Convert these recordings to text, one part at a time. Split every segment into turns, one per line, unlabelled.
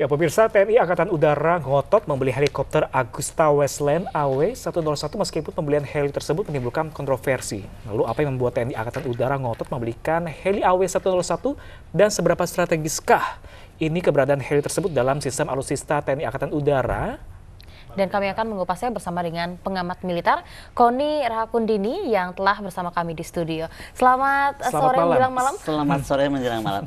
Ya, pemirsa TNI Angkatan Udara ngotot membeli helikopter Agusta Westland AW101 meskipun pembelian heli tersebut menimbulkan kontroversi. Lalu apa yang membuat TNI Angkatan Udara ngotot membelikan heli AW101 dan seberapa strategiskah ini keberadaan heli tersebut dalam sistem alutsista TNI Angkatan Udara?
Dan kami akan mengupasnya bersama dengan pengamat militer Koni Rahakundini yang telah bersama kami di studio. Selamat, Selamat sore malam. menjelang malam.
Selamat sore menjelang malam.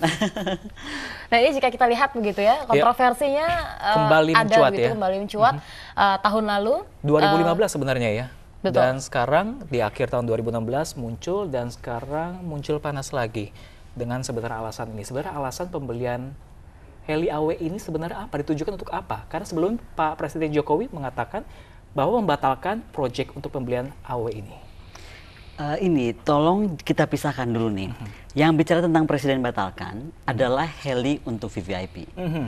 nah ini jika kita lihat begitu ya, ya. kontroversinya eh, kembali uh, ada begitu ya. kembali mencuat mm -hmm. uh, tahun lalu. 2015 uh, eh,
sebenarnya ya. Betul. Dan sekarang di akhir tahun 2016 muncul dan sekarang muncul panas lagi dengan sebenarnya alasan ini. Sebenarnya alasan pembelian heli AW ini sebenarnya apa? Ditujukan untuk apa? Karena sebelum Pak Presiden Jokowi mengatakan bahwa membatalkan proyek untuk pembelian AW ini.
Uh, ini tolong kita pisahkan dulu nih. Mm -hmm. Yang bicara tentang presiden batalkan mm -hmm. adalah heli untuk VVIP. Mm -hmm.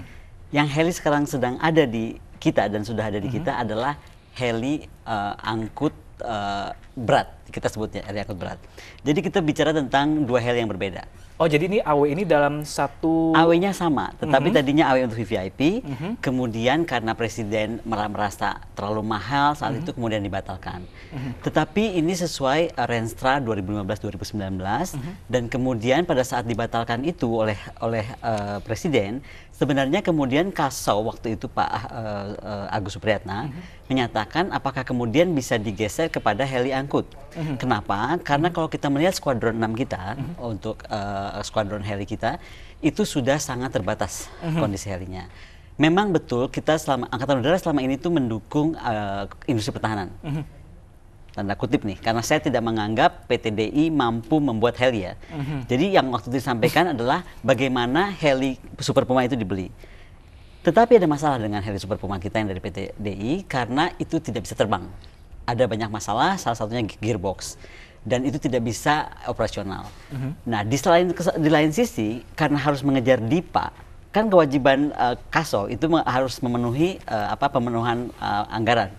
Yang heli sekarang sedang ada di kita dan sudah ada di mm -hmm. kita adalah heli uh, angkut uh, berat kita sebutnya area akut berat. Jadi kita bicara tentang dua hal yang berbeda. Oh, jadi ini AW ini dalam satu AW-nya sama, tetapi mm -hmm. tadinya AW untuk VVIP, mm -hmm. kemudian karena presiden merasa terlalu mahal saat mm -hmm. itu kemudian dibatalkan. Mm -hmm. Tetapi ini sesuai Renstra 2015-2019 mm -hmm. dan kemudian pada saat dibatalkan itu oleh oleh uh, presiden Sebenarnya kemudian Kasau waktu itu Pak uh, uh, Agus Supriyatna mm -hmm. menyatakan apakah kemudian bisa digeser kepada heli angkut hmm Kenapa? Karena mm-hmm. kalau kita melihat skuadron 6 kita mm-hmm. untuk uh, skuadron heli kita itu sudah sangat terbatas mm-hmm. kondisi helinya. Memang betul kita selama angkatan udara selama ini tuh mendukung uh, industri pertahanan. Mm-hmm tanda kutip nih, karena saya tidak menganggap PTDI mampu membuat heli ya. Mm-hmm. Jadi yang waktu itu disampaikan adalah bagaimana heli Super Puma itu dibeli. Tetapi ada masalah dengan heli Super Puma kita yang dari PTDI karena itu tidak bisa terbang ada banyak masalah, salah satunya gearbox dan itu tidak bisa operasional. Mm -hmm. Nah, di selain di lain sisi karena harus mengejar DIPA, kan kewajiban uh, KASO itu harus memenuhi uh, apa pemenuhan uh, anggaran.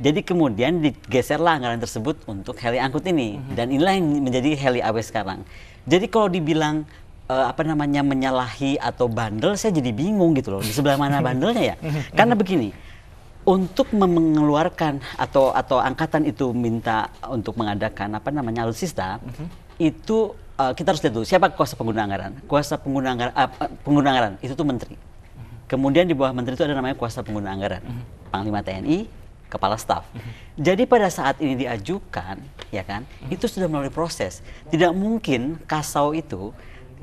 Jadi kemudian digeserlah anggaran tersebut untuk heli angkut ini mm -hmm. dan inilah yang menjadi heli AW sekarang. Jadi kalau dibilang uh, apa namanya menyalahi atau bandel, saya jadi bingung gitu loh. Di sebelah mana bandelnya ya? Mhm. Karena begini, untuk mengeluarkan atau atau angkatan itu minta untuk mengadakan apa namanya alutsista mm -hmm. itu uh, kita harus lihat dulu siapa kuasa pengguna anggaran kuasa pengguna anggaran uh, eh, eh, pengguna anggaran itu tuh menteri mm -hmm. kemudian di bawah menteri itu ada namanya kuasa pengguna anggaran mm -hmm. panglima TNI kepala staf mm -hmm. jadi pada saat ini diajukan ya kan mm -hmm. itu sudah melalui proses tidak mungkin kasau itu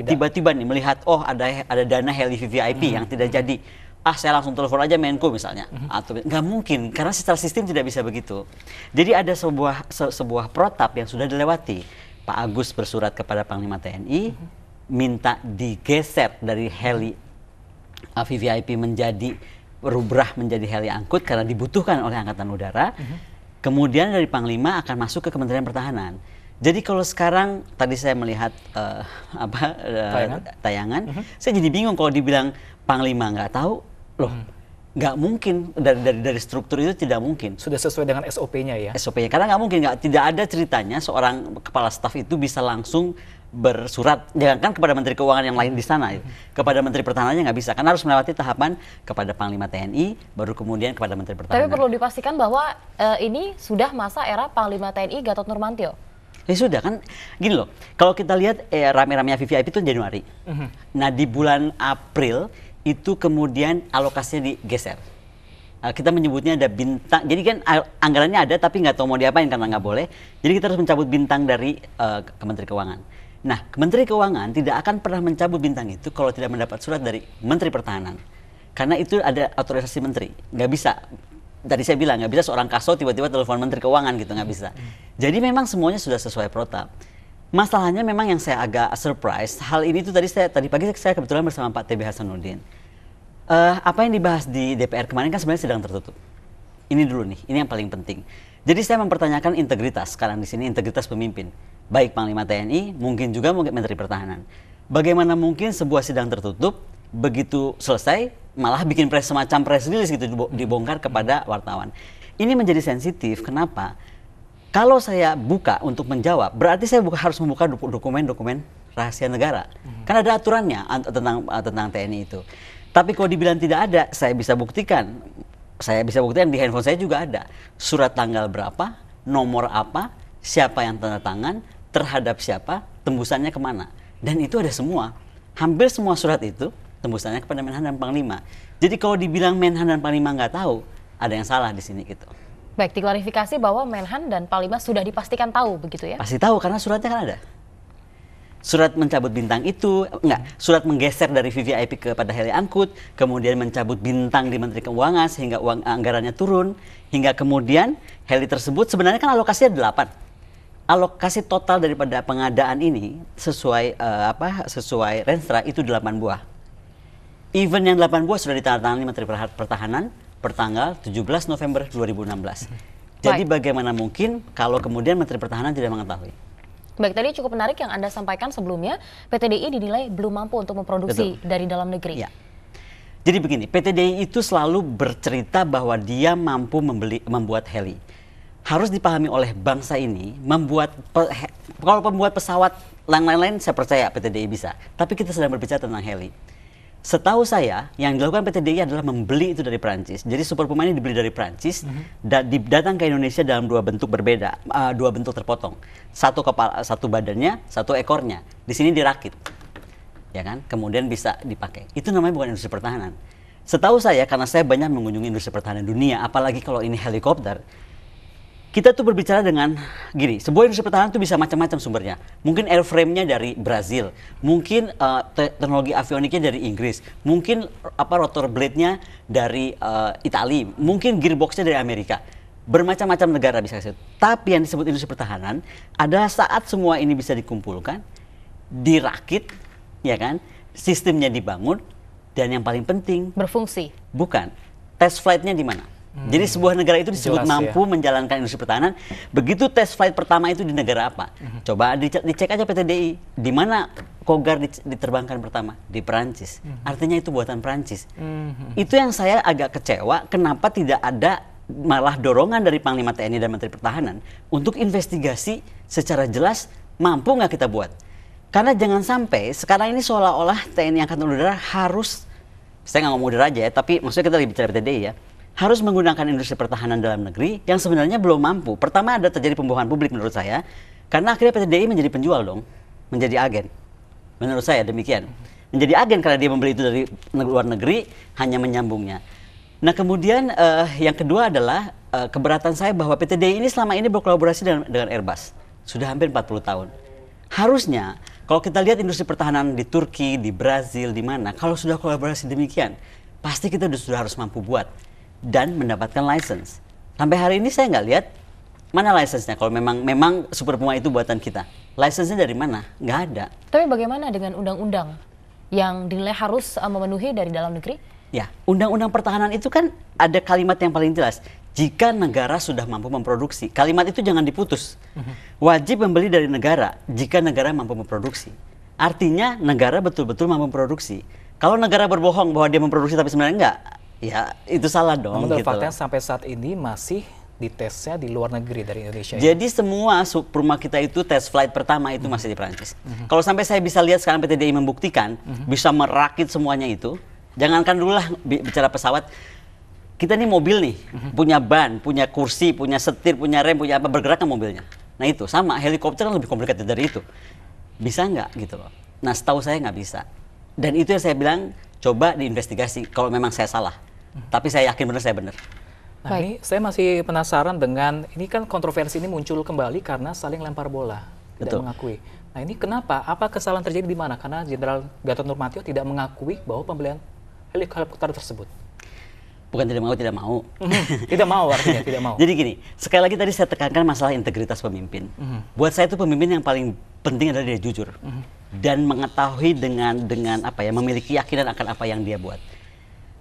tiba-tiba nih melihat oh ada ada dana heli VIP mm -hmm. yang tidak jadi ah saya langsung telepon aja Menko misalnya mm -hmm. atau nggak mungkin karena secara sistem tidak bisa begitu. Jadi ada sebuah se sebuah protap yang sudah dilewati. Pak Agus bersurat kepada Panglima TNI mm -hmm. minta digeser dari heli ah, VVIP menjadi rubrah menjadi heli angkut karena dibutuhkan oleh Angkatan Udara. Mm -hmm. Kemudian dari Panglima akan masuk ke Kementerian Pertahanan. Jadi kalau sekarang tadi saya melihat uh, apa uh, tayangan, tayangan mm -hmm. saya jadi bingung kalau dibilang Panglima nggak tahu, loh hmm. nggak hmm. mungkin dari dari dari struktur itu tidak mungkin sudah sesuai dengan SOP-nya ya SOP-nya karena nggak mungkin nggak tidak ada ceritanya seorang kepala staf itu bisa langsung bersurat jangankan kepada menteri keuangan yang lain di sana ya. hmm. kepada menteri pertahanannya nggak bisa kan harus melewati tahapan kepada panglima TNI baru kemudian kepada menteri pertahanan tapi perlu
dipastikan bahwa e, ini sudah masa era panglima TNI Gatot Nurmantio
Ya sudah kan, gini loh. Kalau kita lihat eh, rame-ramenya VVIP itu Januari. Mm -hmm. Nah di bulan April itu kemudian alokasinya digeser. Uh, kita menyebutnya ada bintang. Jadi kan eh, anggarannya ada tapi nggak tahu mau diapain karena nggak boleh. Jadi kita harus mencabut bintang dari uh, Kementerian Keuangan. Nah, Kementerian Keuangan tidak akan pernah mencabut bintang itu kalau tidak mendapat surat dari Menteri Pertahanan. Karena itu ada otorisasi menteri. Nggak bisa. Tadi saya bilang, nggak bisa seorang kaso tiba-tiba telepon Menteri Keuangan gitu, nggak bisa. Jadi memang semuanya sudah sesuai protap. Masalahnya memang yang saya agak surprise, hal ini tuh tadi saya tadi pagi saya kebetulan bersama Pak TB Hasanuddin. Uh, apa yang dibahas di DPR kemarin kan sebenarnya sedang tertutup. Ini dulu nih, ini yang paling penting. Jadi saya mempertanyakan integritas sekarang di sini integritas pemimpin, baik Panglima TNI, mungkin juga mungkin Menteri Pertahanan. Bagaimana mungkin sebuah sidang tertutup begitu selesai malah bikin press semacam press release gitu dibongkar kepada wartawan. Ini menjadi sensitif. Kenapa? Kalau saya buka untuk menjawab, berarti saya buka, harus membuka dokumen-dokumen rahasia negara. Hmm. Karena ada aturannya tentang tentang TNI itu. Tapi kalau dibilang tidak ada, saya bisa buktikan. Saya bisa buktikan di handphone saya juga ada. Surat tanggal berapa, nomor apa, siapa yang tanda tangan, terhadap siapa, tembusannya kemana. Dan itu ada semua. Hampir semua surat itu tembusannya kepada Menhan dan Panglima. Jadi kalau dibilang Menhan dan Panglima nggak tahu, ada yang salah di sini gitu.
Baik, diklarifikasi bahwa Menhan dan Panglima sudah dipastikan tahu begitu ya?
Pasti tahu karena suratnya kan ada. Surat mencabut bintang itu, enggak, surat menggeser dari VVIP kepada heli angkut, kemudian mencabut bintang di Menteri Keuangan sehingga uang anggarannya turun, hingga kemudian heli tersebut sebenarnya kan alokasinya 8 alokasi total daripada pengadaan ini sesuai uh, apa sesuai Renstra itu 8 buah. Event yang 8 buah sudah ditandatangani Menteri Pertahanan pertanggal 17 November 2016. Jadi Baik. bagaimana mungkin kalau kemudian Menteri Pertahanan tidak mengetahui?
Baik, tadi cukup menarik yang Anda sampaikan sebelumnya, PTDI dinilai belum mampu untuk memproduksi Betul. dari dalam negeri.
Ya. Jadi begini, PTDI itu selalu bercerita bahwa dia mampu membeli, membuat heli. Harus dipahami oleh bangsa ini, membuat pe, he, kalau pembuat pesawat lain-lain saya percaya PTDI bisa. Tapi kita sedang berbicara tentang heli. Setahu saya, yang dilakukan PT DI adalah membeli itu dari Prancis. Jadi super Puma ini dibeli dari Prancis, mm-hmm. dan datang ke Indonesia dalam dua bentuk berbeda, uh, dua bentuk terpotong. Satu kepala, satu badannya, satu ekornya. Di sini dirakit, ya kan? Kemudian bisa dipakai. Itu namanya bukan industri pertahanan. Setahu saya, karena saya banyak mengunjungi industri pertahanan dunia, apalagi kalau ini helikopter, kita tuh berbicara dengan gini, sebuah industri pertahanan tuh bisa macam-macam sumbernya. Mungkin airframe-nya dari Brazil, mungkin uh, te teknologi avioniknya dari Inggris, mungkin apa rotor blade-nya dari uh, eh, Italia, mungkin gearbox-nya dari Amerika. Bermacam-macam negara bisa kasih. Tapi yang disebut industri pertahanan adalah saat semua ini bisa dikumpulkan, dirakit, ya kan? Sistemnya dibangun dan yang paling penting berfungsi. Bukan. Test flight-nya di mana? Hmm. Jadi sebuah negara itu disebut Jelas, mampu ya. menjalankan industri pertahanan. Begitu test flight pertama itu di negara apa? Hmm. Coba dicek, dicek aja PTDI DI, mana Kogar diterbangkan pertama di Perancis. Hmm. Artinya itu buatan Perancis. Hmm. Itu yang saya agak kecewa. Kenapa tidak ada malah dorongan dari Panglima TNI dan Menteri Pertahanan untuk investigasi secara jelas mampu nggak kita buat? Karena jangan sampai sekarang ini seolah-olah TNI Angkatan Udara harus saya nggak mau udara aja ya, tapi maksudnya kita lagi bicara PTDI ya harus menggunakan industri pertahanan dalam negeri yang sebenarnya belum mampu. Pertama ada terjadi pembohongan publik menurut saya, karena akhirnya PT DI menjadi penjual dong, menjadi agen. Menurut saya demikian. Menjadi agen karena dia membeli itu dari luar negeri, hanya menyambungnya. Nah kemudian uh, yang kedua adalah uh, keberatan saya bahwa PT DI ini selama ini berkolaborasi dengan, dengan Airbus. Sudah hampir 40 tahun. Harusnya kalau kita lihat industri pertahanan di Turki, di Brazil, di mana, kalau sudah kolaborasi demikian, pasti kita sudah harus mampu buat dan mendapatkan license. Sampai hari ini saya nggak lihat mana license-nya kalau memang memang Super Puma itu buatan kita. License-nya dari mana? Nggak ada.
Tapi bagaimana dengan undang-undang yang dinilai harus eh, memenuhi dari dalam negeri?
Ya, undang-undang pertahanan itu kan ada kalimat yang paling jelas. Jika negara sudah mampu memproduksi, kalimat itu jangan diputus. Mhm. Wajib membeli dari negara jika negara mampu memproduksi. Artinya negara betul-betul mampu memproduksi. Kalau negara berbohong bahwa dia memproduksi tapi sebenarnya enggak, Ya, itu salah dong. Namun gitu. faktanya
sampai saat ini masih ditesnya di luar negeri dari Indonesia. Ya? Jadi
ya? semua rumah kita itu tes flight pertama itu mhm. masih di Prancis. -hmm. Kalau sampai saya bisa lihat sekarang PT DI membuktikan -hmm. bisa merakit semuanya itu, jangankan dulu lah bicara pesawat, kita ini mobil nih mhm. punya ban, punya kursi, punya setir, punya rem, punya apa bergerak kan mobilnya. Nah itu sama helikopter kan lebih komplikated dari itu. Bisa nggak gitu loh? Nah setahu saya nggak bisa. Dan itu yang saya bilang coba diinvestigasi kalau memang saya salah tapi saya yakin benar saya benar. Nah, ini
saya masih penasaran dengan ini kan kontroversi ini muncul kembali karena saling lempar bola, tidak mengakui. Nah, ini kenapa? Apa kesalahan terjadi di mana? Karena Jenderal Gatot Nurmantio tidak mengakui bahwa pembelian helikopter tersebut.
Bukan tidak mau, tidak mau. Mhm. tidak mau artinya, tidak mau. Jadi gini, sekali lagi tadi saya tekankan masalah integritas pemimpin. Mm-hmm. Buat saya itu pemimpin yang paling penting adalah dia jujur mm-hmm. dan mengetahui dengan dengan apa ya, memiliki keyakinan akan apa yang dia buat.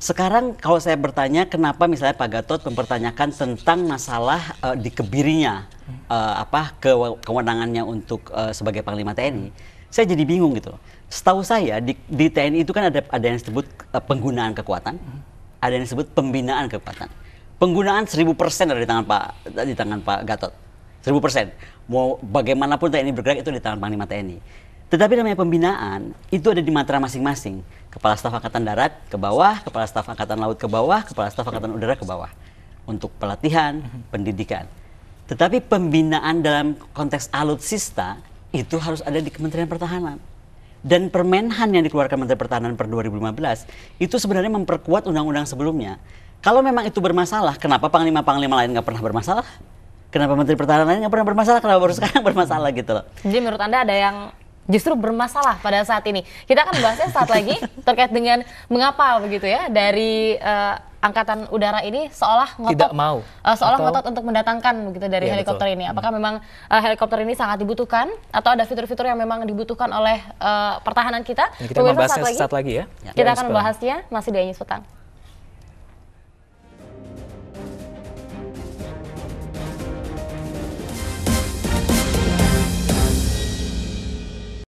Sekarang kalau saya bertanya kenapa misalnya Pak Gatot mempertanyakan tentang masalah uh, dikebirinya uh, apa ke kewenangannya untuk uh, sebagai Panglima TNI, saya jadi bingung gitu. Setahu saya di, di TNI itu kan ada ada yang disebut uh, penggunaan kekuatan, ada yang disebut pembinaan kekuatan. Penggunaan 1000% ada di tangan Pak di tangan Pak Gatot. 1000%. Mau bagaimanapun TNI bergerak itu di tangan Panglima TNI tetapi namanya pembinaan itu ada di matra masing-masing. Kepala Staf Angkatan Darat ke bawah, Kepala Staf Angkatan Laut ke bawah, Kepala Staf Angkatan Udara ke bawah. Untuk pelatihan, mhm. pendidikan. Tetapi pembinaan dalam konteks alutsista itu harus ada di Kementerian Pertahanan. Dan permenhan yang dikeluarkan Menteri Pertahanan per 2015 itu sebenarnya memperkuat undang-undang sebelumnya. Kalau memang itu bermasalah, kenapa panglima-panglima lain nggak pernah bermasalah? Kenapa Menteri Pertahanan lain nggak pernah bermasalah? Kenapa baru sekarang bermasalah gitu loh?
Jadi menurut Anda ada yang justru bermasalah pada saat ini. Kita akan bahasnya saat lagi terkait dengan mengapa begitu ya dari uh, angkatan udara ini seolah ngotot tidak mau uh, seolah atau, ngotot untuk mendatangkan begitu dari ya, helikopter betul. ini. Hmm. Apakah memang uh, helikopter ini sangat dibutuhkan atau ada fitur-fitur yang memang dibutuhkan oleh uh, pertahanan kita? Ya, kita bahasnya saat lagi, saat
lagi ya. Kita akan membahasnya
masih di Anies Petang.